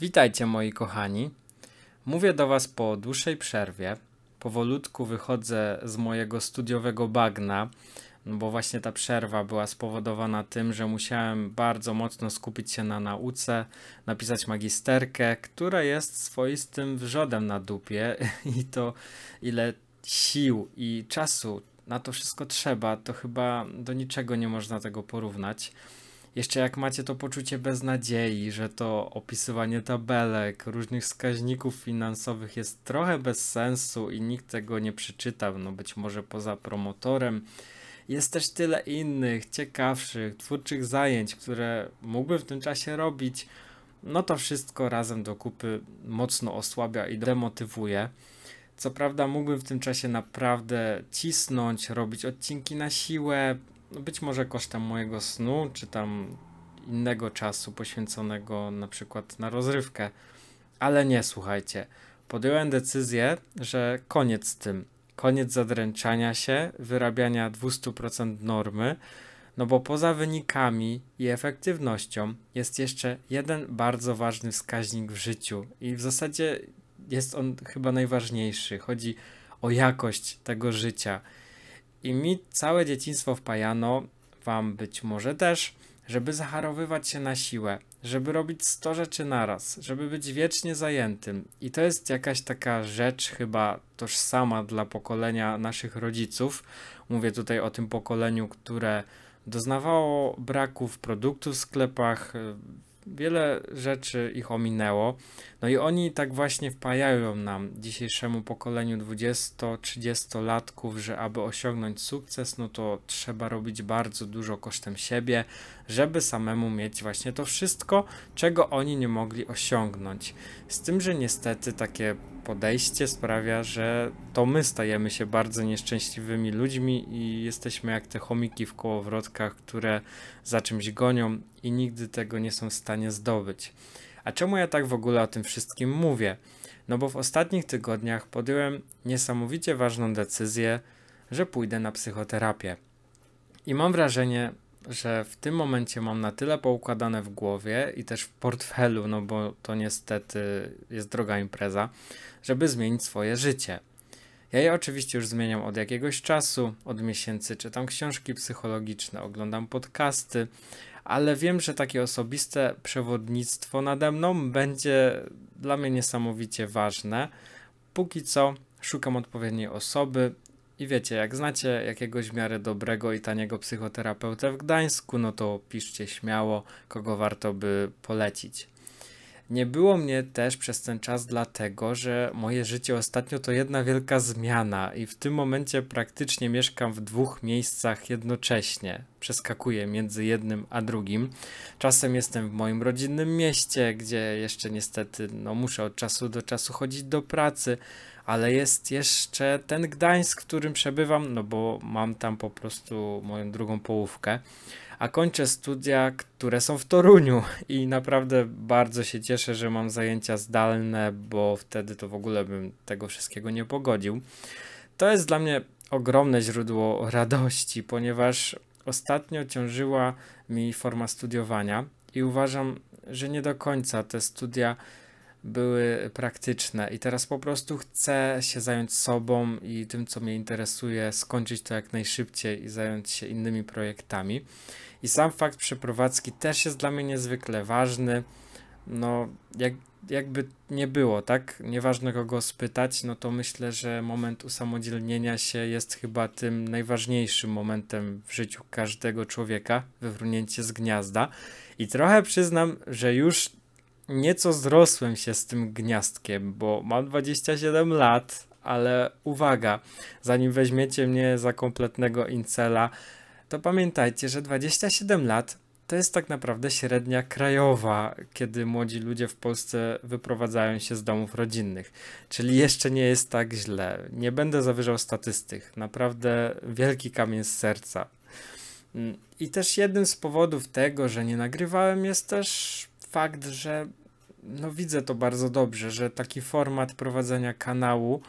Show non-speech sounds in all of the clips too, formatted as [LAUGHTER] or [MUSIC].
Witajcie moi kochani. Mówię do Was po dłuższej przerwie. Powolutku wychodzę z mojego studiowego bagna, bo właśnie ta przerwa była spowodowana tym, że musiałem bardzo mocno skupić się na nauce, napisać magisterkę, która jest swoistym wrzodem na dupie [LAUGHS] i to ile sił i czasu na to wszystko trzeba, to chyba do niczego nie można tego porównać. Jeszcze jak macie to poczucie beznadziei, że to opisywanie tabelek, różnych wskaźników finansowych jest trochę bez sensu i nikt tego nie przeczytał, no być może poza promotorem. Jest też tyle innych, ciekawszych, twórczych zajęć, które mógłbym w tym czasie robić. No to wszystko razem do kupy mocno osłabia i demotywuje. Co prawda, mógłbym w tym czasie naprawdę cisnąć, robić odcinki na siłę, no być może kosztem mojego snu, czy tam innego czasu poświęconego na przykład na rozrywkę. Ale nie, słuchajcie, podjąłem decyzję, że koniec z tym. Koniec zadręczania się, wyrabiania 200% normy, no bo poza wynikami i efektywnością jest jeszcze jeden bardzo ważny wskaźnik w życiu i w zasadzie jest on chyba najważniejszy. Chodzi o jakość tego życia. I mi całe dzieciństwo wpajano, wam być może też, żeby zaharowywać się na siłę, żeby robić 100 rzeczy naraz, żeby być wiecznie zajętym. I to jest jakaś taka rzecz chyba tożsama dla pokolenia naszych rodziców. Mówię tutaj o tym pokoleniu, które doznawało braków produktów w sklepach, wiele rzeczy ich ominęło. No i oni tak właśnie wpajają nam, dzisiejszemu pokoleniu 20-30-latków, że aby osiągnąć sukces, no to trzeba robić bardzo dużo kosztem siebie, żeby samemu mieć właśnie to wszystko, czego oni nie mogli osiągnąć. Z tym, że niestety takie podejście sprawia, że to my stajemy się bardzo nieszczęśliwymi ludźmi i jesteśmy jak te chomiki w kołowrotkach, które za czymś gonią i nigdy tego nie są w stanie zdobyć. A czemu ja tak w ogóle o tym wszystkim mówię? No bo w ostatnich tygodniach podjąłem niesamowicie ważną decyzję, że pójdę na psychoterapię. I mam wrażenie, że w tym momencie mam na tyle poukładane w głowie i też w portfelu, no bo to niestety jest droga impreza, żeby zmienić swoje życie. Ja je oczywiście już zmieniam od jakiegoś czasu, od miesięcy czytam książki psychologiczne, oglądam podcasty, ale wiem, że takie osobiste przewodnictwo nade mną będzie dla mnie niesamowicie ważne. Póki co szukam odpowiedniej osoby i wiecie, jak znacie jakiegoś w miarę dobrego i taniego psychoterapeutę w Gdańsku, no to piszcie śmiało, kogo warto by polecić. Nie było mnie też przez ten czas, dlatego że moje życie ostatnio to jedna wielka zmiana i w tym momencie praktycznie mieszkam w dwóch miejscach jednocześnie. Przeskakuję między jednym a drugim. Czasem jestem w moim rodzinnym mieście, gdzie jeszcze niestety no, muszę od czasu do czasu chodzić do pracy, ale jest jeszcze ten Gdańsk, w którym przebywam, no bo mam tam po prostu moją drugą połówkę, a kończę studia, które są w Toruniu i naprawdę bardzo się cieszę, że mam zajęcia zdalne, bo wtedy to w ogóle bym tego wszystkiego nie pogodził. To jest dla mnie ogromne źródło radości, ponieważ ostatnio ciążyła mi forma studiowania i uważam, że nie do końca te studia były praktyczne i teraz po prostu chcę się zająć sobą i tym, co mnie interesuje, skończyć to jak najszybciej i zająć się innymi projektami. I sam fakt przeprowadzki też jest dla mnie niezwykle ważny. No, jak, jakby nie było, tak? Nieważne kogo spytać, no to myślę, że moment usamodzielnienia się jest chyba tym najważniejszym momentem w życiu każdego człowieka, wywrónięcie z gniazda. I trochę przyznam, że już nieco zrosłem się z tym gniazdkiem, bo mam 27 lat, ale uwaga, zanim weźmiecie mnie za kompletnego incela, to pamiętajcie, że 27 lat to jest tak naprawdę średnia krajowa, kiedy młodzi ludzie w Polsce wyprowadzają się z domów rodzinnych. Czyli jeszcze nie jest tak źle. Nie będę zawyżał statystyk. Naprawdę wielki kamień z serca. Mm, I też jednym z powodów tego, że nie nagrywałem, jest też fakt, że no widzę to bardzo dobrze, że taki format prowadzenia kanału,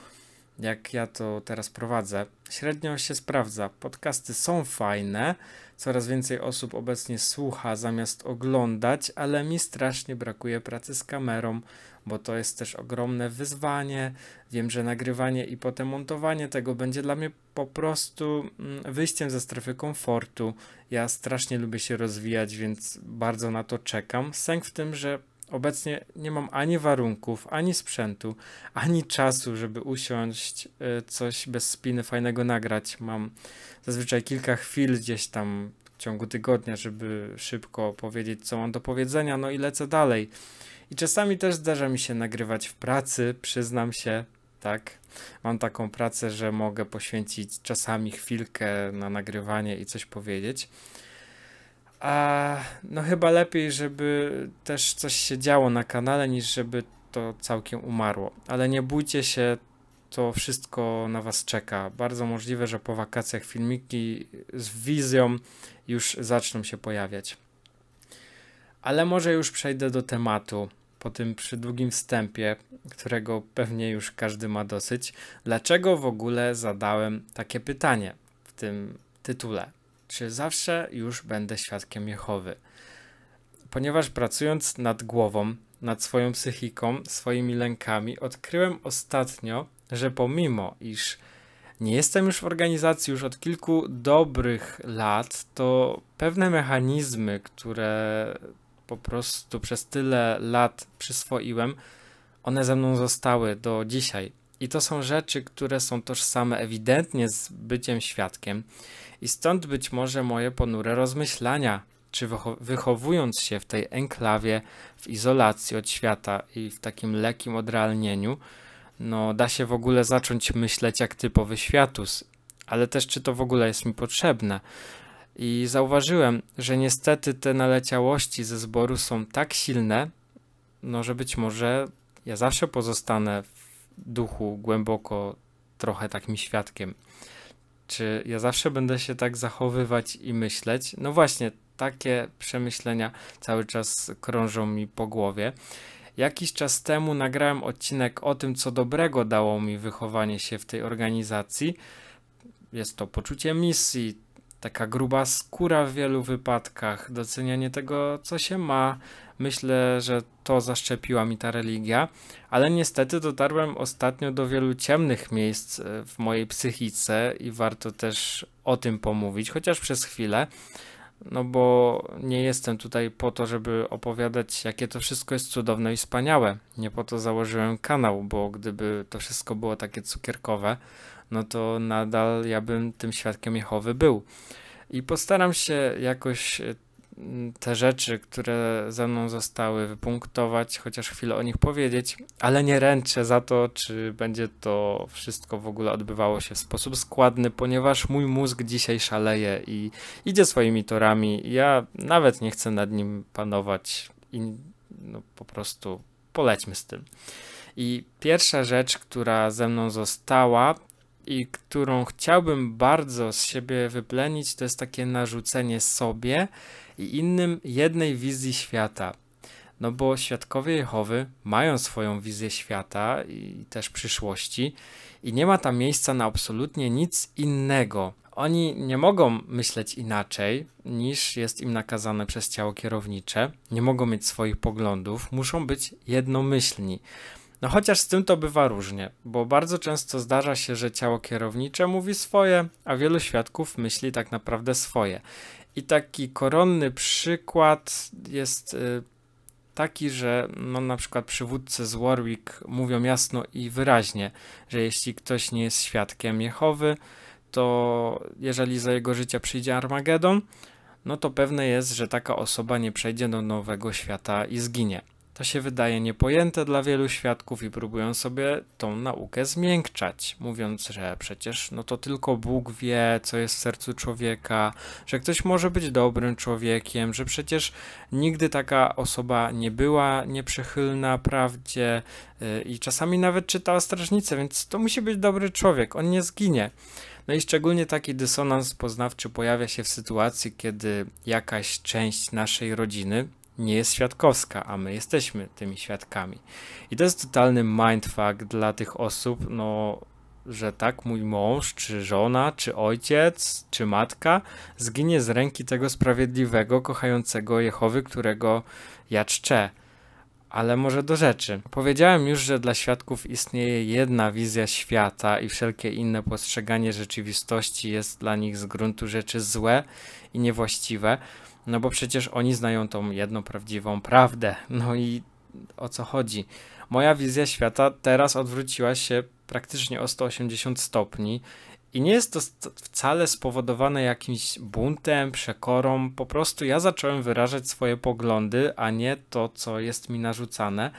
jak ja to teraz prowadzę, średnio się sprawdza. Podcasty są fajne, coraz więcej osób obecnie słucha zamiast oglądać, ale mi strasznie brakuje pracy z kamerą, bo to jest też ogromne wyzwanie. Wiem, że nagrywanie i potem montowanie tego będzie dla mnie po prostu mm, wyjściem ze strefy komfortu. Ja strasznie lubię się rozwijać, więc bardzo na to czekam. Sęk w tym, że Obecnie nie mam ani warunków, ani sprzętu, ani czasu, żeby usiąść, e, coś bez spiny fajnego nagrać. Mam zazwyczaj kilka chwil gdzieś tam w ciągu tygodnia, żeby szybko powiedzieć, co mam do powiedzenia, no i lecę dalej. I czasami też zdarza mi się nagrywać w pracy, przyznam się, tak. Mam taką pracę, że mogę poświęcić czasami chwilkę na nagrywanie i coś powiedzieć. A no chyba lepiej, żeby też coś się działo na kanale, niż żeby to całkiem umarło. Ale nie bójcie się, to wszystko na Was czeka. Bardzo możliwe, że po wakacjach filmiki z wizją już zaczną się pojawiać. Ale może już przejdę do tematu po tym przydługim wstępie, którego pewnie już każdy ma dosyć. Dlaczego w ogóle zadałem takie pytanie w tym tytule? czy zawsze już będę świadkiem Jehowy. Ponieważ pracując nad głową, nad swoją psychiką, swoimi lękami, odkryłem ostatnio, że pomimo iż nie jestem już w organizacji już od kilku dobrych lat, to pewne mechanizmy, które po prostu przez tyle lat przyswoiłem, one ze mną zostały do dzisiaj. I to są rzeczy, które są tożsame ewidentnie z byciem świadkiem. I stąd być może moje ponure rozmyślania, czy wychowując się w tej enklawie, w izolacji od świata i w takim lekkim odrealnieniu, no da się w ogóle zacząć myśleć jak typowy światus, ale też czy to w ogóle jest mi potrzebne. I zauważyłem, że niestety te naleciałości ze zboru są tak silne, no że być może ja zawsze pozostanę w duchu głęboko trochę takim świadkiem. Czy ja zawsze będę się tak zachowywać i myśleć? No właśnie, takie przemyślenia cały czas krążą mi po głowie. Jakiś czas temu nagrałem odcinek o tym, co dobrego dało mi wychowanie się w tej organizacji. Jest to poczucie misji, taka gruba skóra w wielu wypadkach, docenianie tego, co się ma. Myślę, że to zaszczepiła mi ta religia, ale niestety dotarłem ostatnio do wielu ciemnych miejsc e, w mojej psychice i warto też o tym pomówić, chociaż przez chwilę. No bo nie jestem tutaj po to, żeby opowiadać, jakie to wszystko jest cudowne i wspaniałe. Nie po to założyłem kanał, bo gdyby to wszystko było takie cukierkowe, no to nadal ja bym tym świadkiem Jehowy był. I postaram się jakoś e, te rzeczy, które ze mną zostały, wypunktować, chociaż chwilę o nich powiedzieć, ale nie ręczę za to, czy będzie to wszystko w ogóle odbywało się w sposób składny, ponieważ mój mózg dzisiaj szaleje i idzie swoimi torami. Ja nawet nie chcę nad nim panować i no, po prostu polećmy z tym. I pierwsza rzecz, która ze mną została, i którą chciałbym bardzo z siebie wyplenić, to jest takie narzucenie sobie i innym jednej wizji świata. No bo świadkowie Jehowy mają swoją wizję świata i też przyszłości, i nie ma tam miejsca na absolutnie nic innego. Oni nie mogą myśleć inaczej niż jest im nakazane przez ciało kierownicze, nie mogą mieć swoich poglądów, muszą być jednomyślni. No chociaż z tym to bywa różnie, bo bardzo często zdarza się, że ciało kierownicze mówi swoje, a wielu świadków myśli tak naprawdę swoje. I taki koronny przykład jest y, taki, że no, na przykład przywódcy z Warwick mówią jasno i wyraźnie, że jeśli ktoś nie jest świadkiem Jehowy, to jeżeli za jego życia przyjdzie Armagedon, no to pewne jest, że taka osoba nie przejdzie do nowego świata i zginie. To się wydaje niepojęte dla wielu świadków i próbują sobie tą naukę zmiękczać, mówiąc, że przecież no to tylko Bóg wie, co jest w sercu człowieka, że ktoś może być dobrym człowiekiem, że przecież nigdy taka osoba nie była nieprzychylna prawdzie y, i czasami nawet czytała strażnicę, więc to musi być dobry człowiek, on nie zginie. No i szczególnie taki dysonans poznawczy pojawia się w sytuacji, kiedy jakaś część naszej rodziny, nie jest świadkowska, a my jesteśmy tymi świadkami. I to jest totalny mindfuck dla tych osób, no, że tak mój mąż, czy żona, czy ojciec, czy matka zginie z ręki tego sprawiedliwego, kochającego Jehowy, którego ja czczę. Ale może do rzeczy. Powiedziałem już, że dla świadków istnieje jedna wizja świata i wszelkie inne postrzeganie rzeczywistości jest dla nich z gruntu rzeczy złe i niewłaściwe. No bo przecież oni znają tą jedną prawdziwą prawdę. No i o co chodzi? Moja wizja świata teraz odwróciła się praktycznie o 180 stopni i nie jest to wcale spowodowane jakimś buntem, przekorą. Po prostu ja zacząłem wyrażać swoje poglądy, a nie to, co jest mi narzucane.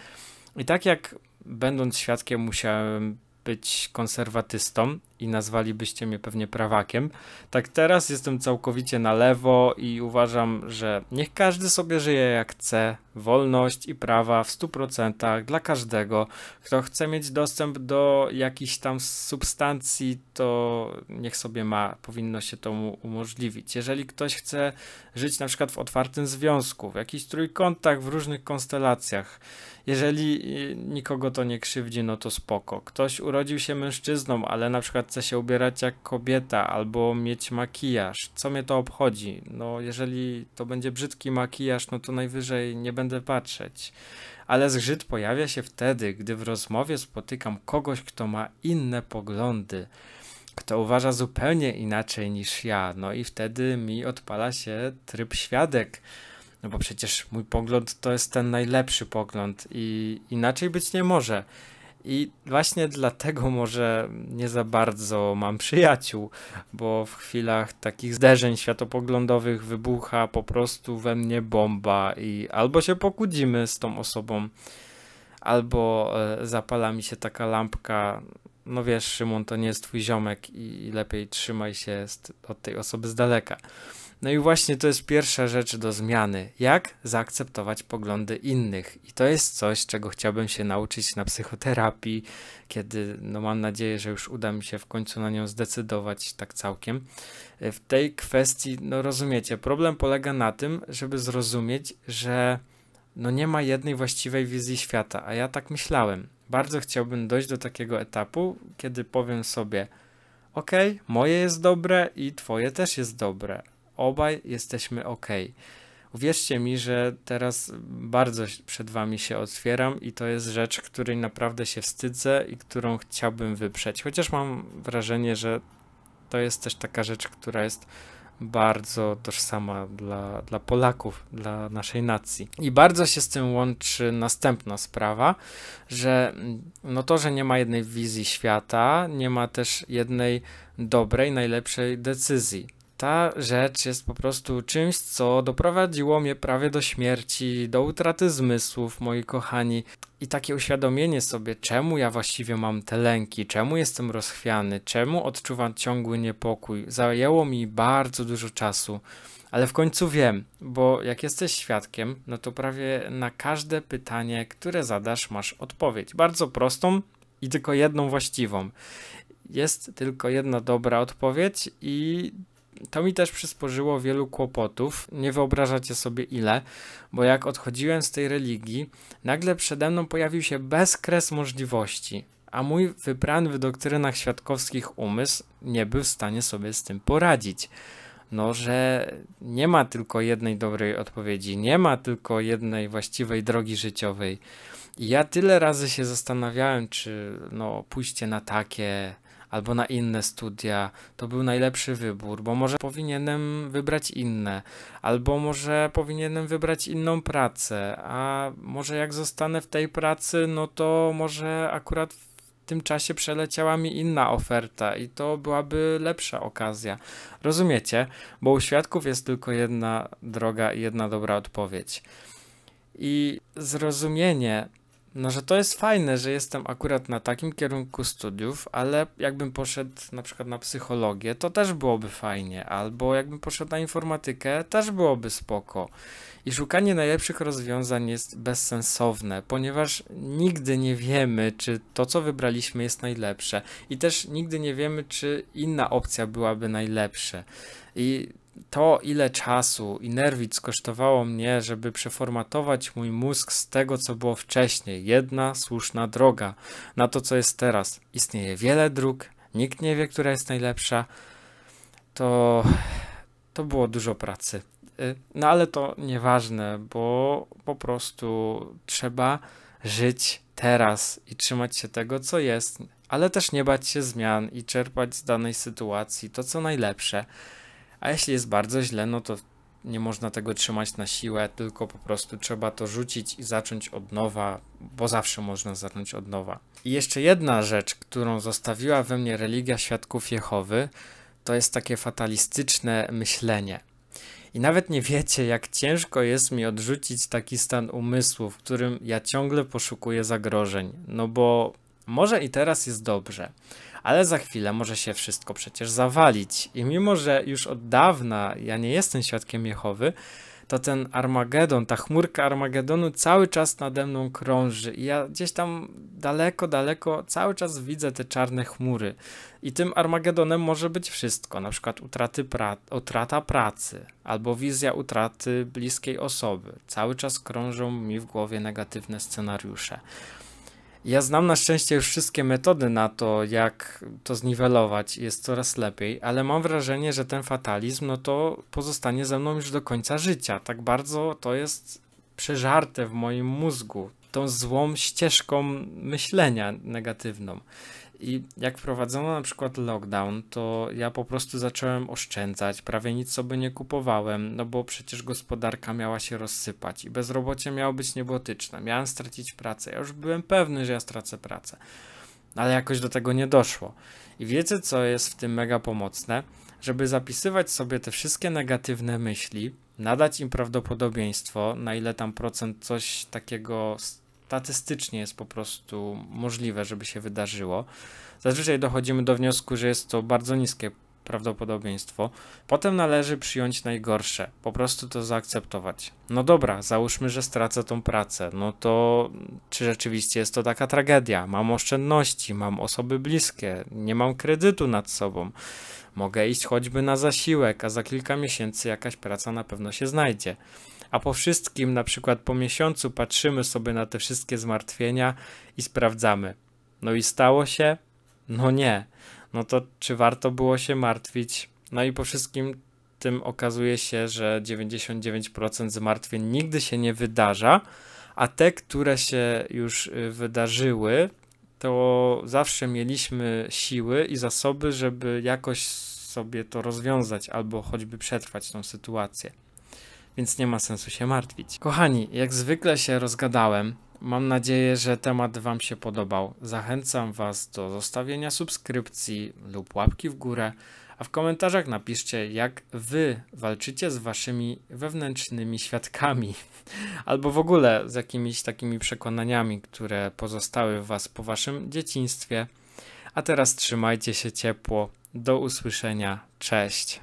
I tak jak będąc świadkiem, musiałem być konserwatystą i nazwalibyście mnie pewnie prawakiem. Tak teraz jestem całkowicie na lewo i uważam, że niech każdy sobie żyje jak chce. Wolność i prawa w 100% dla każdego. Kto chce mieć dostęp do jakichś tam substancji, to niech sobie ma, powinno się to mu umożliwić. Jeżeli ktoś chce żyć na przykład w otwartym związku, w jakichś trójkątach, w różnych konstelacjach, jeżeli y, nikogo to nie krzywdzi, no to spoko. Ktoś urodził się mężczyzną, ale na przykład chce się ubierać jak kobieta albo mieć makijaż. Co mnie to obchodzi? No jeżeli to będzie brzydki makijaż, no to najwyżej nie będę patrzeć. Ale zgrzyt pojawia się wtedy, gdy w rozmowie spotykam kogoś, kto ma inne poglądy kto uważa zupełnie inaczej niż ja. No i wtedy mi odpala się tryb świadek no bo przecież mój pogląd to jest ten najlepszy pogląd i inaczej być nie może. I właśnie dlatego może nie za bardzo mam przyjaciół, bo w chwilach takich zderzeń światopoglądowych wybucha po prostu we mnie bomba i albo się pokudzimy z tą osobą, albo e, zapala mi się taka lampka. No wiesz, Szymon, to nie jest twój ziomek i lepiej trzymaj się od tej osoby z daleka. No i właśnie to jest pierwsza rzecz do zmiany. Jak zaakceptować poglądy innych? I to jest coś, czego chciałbym się nauczyć na psychoterapii, kiedy no mam nadzieję, że już uda mi się w końcu na nią zdecydować tak całkiem. E, w tej kwestii, no rozumiecie, problem polega na tym, żeby zrozumieć, że no nie ma jednej właściwej wizji świata, a ja tak myślałem. Bardzo chciałbym dojść do takiego etapu, kiedy powiem sobie, OK, moje jest dobre i twoje też jest dobre, obaj jesteśmy ok. Uwierzcie mi, że teraz bardzo przed Wami się otwieram i to jest rzecz, której naprawdę się wstydzę i którą chciałbym wyprzeć. Chociaż mam wrażenie, że to jest też taka rzecz, która jest bardzo tożsama dla, dla Polaków, dla naszej nacji. I bardzo się z tym łączy następna sprawa, że mm, no to, że nie ma jednej wizji świata, nie ma też jednej dobrej, najlepszej decyzji. Ta rzecz jest po prostu czymś, co doprowadziło mnie prawie do śmierci, do utraty zmysłów, moi kochani. I takie uświadomienie sobie, czemu ja właściwie mam te lęki, czemu jestem rozchwiany, czemu odczuwam ciągły niepokój, zajęło mi bardzo dużo czasu. Ale w końcu wiem, bo jak jesteś świadkiem, no to prawie na każde pytanie, które zadasz, masz odpowiedź. Bardzo prostą i tylko jedną właściwą. Jest tylko jedna dobra odpowiedź i to mi też przysporzyło wielu kłopotów, nie wyobrażacie sobie ile, bo jak odchodziłem z tej religii, nagle przede mną pojawił się bezkres możliwości, a mój wybrany w doktrynach świadkowskich umysł nie był w stanie sobie z tym poradzić. No, że nie ma tylko jednej dobrej odpowiedzi, nie ma tylko jednej właściwej drogi życiowej. I ja tyle razy się zastanawiałem, czy no, pójście na takie, albo na inne studia. To był najlepszy wybór, bo może powinienem wybrać inne, albo może powinienem wybrać inną pracę, a może jak zostanę w tej pracy, no to może akurat w tym czasie przeleciała mi inna oferta i to byłaby lepsza okazja. Rozumiecie? Bo u świadków jest tylko jedna droga i jedna dobra odpowiedź. I zrozumienie no, że to jest fajne, że jestem akurat na takim kierunku studiów, ale jakbym poszedł na przykład na psychologię, to też byłoby fajnie, albo jakbym poszedł na informatykę, też byłoby spoko. I szukanie najlepszych rozwiązań jest bezsensowne, ponieważ nigdy nie wiemy, czy to, co wybraliśmy, jest najlepsze, i też nigdy nie wiemy, czy inna opcja byłaby najlepsza. I to, ile czasu i nerwic kosztowało mnie, żeby przeformatować mój mózg z tego, co było wcześniej, jedna słuszna droga, na to, co jest teraz. Istnieje wiele dróg, nikt nie wie, która jest najlepsza. To, to było dużo pracy. Y, no ale to nieważne, bo po prostu trzeba żyć teraz i trzymać się tego, co jest, ale też nie bać się zmian i czerpać z danej sytuacji to, co najlepsze. A jeśli jest bardzo źle, no to nie można tego trzymać na siłę, tylko po prostu trzeba to rzucić i zacząć od nowa, bo zawsze można zacząć od nowa. I jeszcze jedna rzecz, którą zostawiła we mnie religia świadków Jehowy, to jest takie fatalistyczne myślenie. I nawet nie wiecie, jak ciężko jest mi odrzucić taki stan umysłu, w którym ja ciągle poszukuję zagrożeń. No bo może i teraz jest dobrze, ale za chwilę może się wszystko przecież zawalić. I mimo, że już od dawna ja nie jestem świadkiem Jehowy, to ten Armagedon, ta chmurka Armagedonu cały czas nade mną krąży i ja gdzieś tam daleko, daleko cały czas widzę te czarne chmury. I tym Armagedonem może być wszystko, na przykład utraty pra utrata pracy albo wizja utraty bliskiej osoby. Cały czas krążą mi w głowie negatywne scenariusze. Ja znam na szczęście już wszystkie metody na to, jak to zniwelować, jest coraz lepiej, ale mam wrażenie, że ten fatalizm, no to pozostanie ze mną już do końca życia. Tak bardzo to jest przeżarte w moim mózgu, tą złą ścieżką myślenia negatywną. I jak wprowadzono na przykład lockdown, to ja po prostu zacząłem oszczędzać, prawie nic sobie nie kupowałem, no bo przecież gospodarka miała się rozsypać i bezrobocie miało być niebotyczne. Miałem stracić pracę. Ja już byłem pewny, że ja stracę pracę, ale jakoś do tego nie doszło. I wiecie, co jest w tym mega pomocne? Żeby zapisywać sobie te wszystkie negatywne myśli, nadać im prawdopodobieństwo, na ile tam procent coś takiego statystycznie jest po prostu możliwe, żeby się wydarzyło. Zazwyczaj dochodzimy do wniosku, że jest to bardzo niskie prawdopodobieństwo. Potem należy przyjąć najgorsze, po prostu to zaakceptować. No dobra, załóżmy, że stracę tą pracę. No to czy rzeczywiście jest to taka tragedia? Mam oszczędności, mam osoby bliskie, nie mam kredytu nad sobą. Mogę iść choćby na zasiłek, a za kilka miesięcy jakaś praca na pewno się znajdzie a po wszystkim, na przykład po miesiącu, patrzymy sobie na te wszystkie zmartwienia i sprawdzamy. No i stało się? No nie. No to czy warto było się martwić? No i po wszystkim tym okazuje się, że 99% zmartwień nigdy się nie wydarza, a te, które się już y, wydarzyły, to zawsze mieliśmy siły i zasoby, żeby jakoś sobie to rozwiązać albo choćby przetrwać tą sytuację więc nie ma sensu się martwić. Kochani, jak zwykle się rozgadałem. Mam nadzieję, że temat Wam się podobał. Zachęcam Was do zostawienia subskrypcji lub łapki w górę, a w komentarzach napiszcie, jak Wy walczycie z Waszymi wewnętrznymi świadkami, [LAUGHS] albo w ogóle z jakimiś takimi przekonaniami, które pozostały w Was po Waszym dzieciństwie. A teraz trzymajcie się ciepło. Do usłyszenia. Cześć.